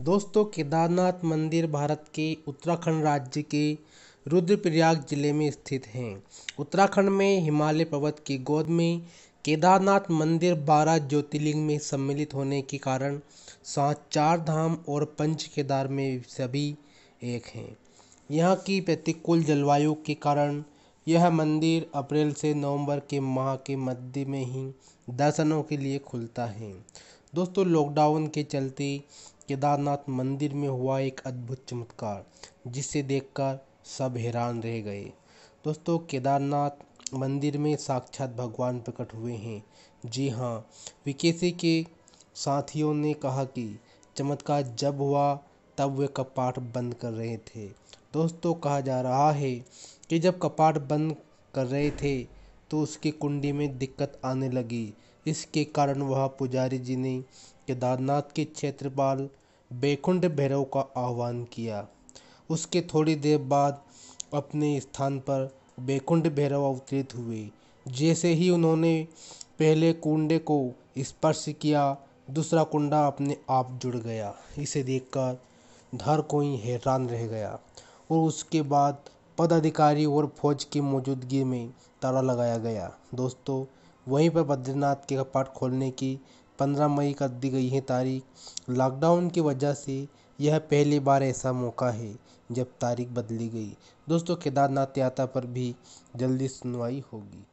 दोस्तों केदारनाथ मंदिर भारत के उत्तराखंड राज्य के रुद्रप्रयाग जिले में स्थित हैं उत्तराखंड में हिमालय पर्वत की गोद में केदारनाथ मंदिर बारह ज्योतिर्लिंग में सम्मिलित होने के कारण सात चार धाम और पंच केदार में सभी एक हैं यहाँ की प्रतिकूल जलवायु के कारण यह मंदिर अप्रैल से नवंबर के माह के मध्य में ही दर्शनों के लिए खुलता है दोस्तों लॉकडाउन के चलते केदारनाथ मंदिर में हुआ एक अद्भुत चमत्कार जिसे देखकर सब हैरान रह गए दोस्तों केदारनाथ मंदिर में साक्षात भगवान प्रकट हुए हैं जी हाँ विकेसी के साथियों ने कहा कि चमत्कार जब हुआ तब वे कपाट बंद कर रहे थे दोस्तों कहा जा रहा है कि जब कपाट बंद कर रहे थे तो उसकी कुंडी में दिक्कत आने लगी इसके कारण वह पुजारी जी ने केदारनाथ के क्षेत्रपाल वैकुंठ भैरव का आह्वान किया उसके थोड़ी देर बाद अपने स्थान पर वैकुंठ भैरव अवतरित हुए जैसे ही उन्होंने पहले कुंडे को स्पर्श किया दूसरा कुंडा अपने आप जुड़ गया इसे देखकर धर कोई हैरान रह गया और उसके बाद पदाधिकारी और फौज की मौजूदगी में ताला लगाया गया दोस्तों वहीं पर बद्रीनाथ के कपाट खोलने की पंद्रह मई कर दी गई है तारीख लॉकडाउन की वजह से यह पहली बार ऐसा मौका है जब तारीख बदली गई दोस्तों केदारनाथ यात्रा पर भी जल्दी सुनवाई होगी